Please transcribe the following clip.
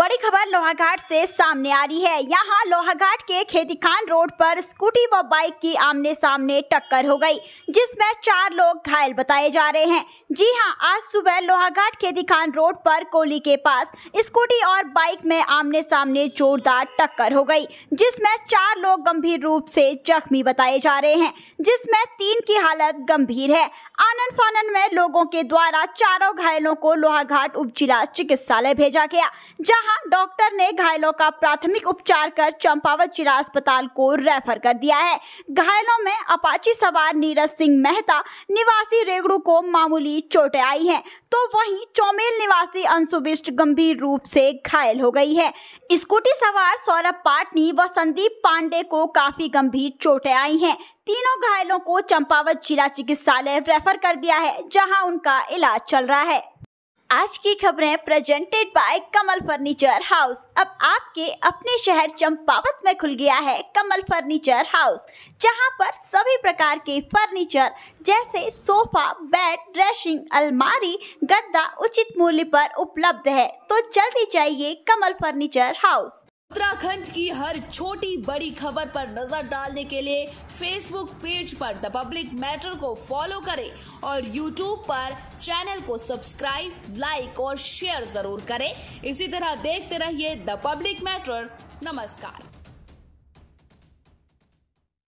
बड़ी खबर लोहाघाट से सामने आ रही है यहाँ लोहाघाट के खेतीखान खान रोड पर स्कूटी व बाइक की आमने सामने टक्कर हो गई जिसमें चार लोग घायल बताए जा रहे हैं जी हाँ आज सुबह लोहाघाट खेतीखान खान रोड पर कोली के पास स्कूटी और बाइक में आमने सामने जोरदार टक्कर हो गई जिसमें चार लोग गंभीर रूप से जख्मी बताए जा रहे हैं जिसमें तीन की हालत गंभीर है आनंद फानन में लोगों के द्वारा चारों घायलों को लोहाघाट उप जिला चिकित्सालय भेजा गया जहाँ जहां डॉक्टर ने घायलों का प्राथमिक उपचार कर चंपावत जिला अस्पताल को रेफर कर दिया है घायलों में अपाची सवार नीरज सिंह मेहता निवासी रेगड़ू को मामूली चोटें आई हैं तो वहीं चौमेल निवासी अंशुबिष्ट गंभीर रूप से घायल हो गई है स्कूटी सवार सौरभ पाटनी व संदीप पांडे को काफी गंभीर चोटें आई हैं तीनों घायलों को चंपावत जिला चिकित्सालय रेफर कर दिया है जहां उनका इलाज चल रहा है आज की खबरें presented by Kamal furniture house अब आपके अपने शहर चंपावत में खुल गया है कमल फर्नीचर हाउस जहां पर सभी प्रकार के फर्नीचर जैसे सोफा बेड ड्रेसिंग अलमारी गद्दा उचित मूल्य पर उपलब्ध है तो जल्दी जाइए कमल फर्नीचर हाउस उत्तराखंड की हर छोटी बड़ी खबर पर नजर डालने के लिए फेसबुक पेज पर द पब्लिक मैटर को फॉलो करें और यूट्यूब पर चैनल को सब्सक्राइब लाइक और शेयर जरूर करें इसी तरह देखते रहिए द पब्लिक मैटर नमस्कार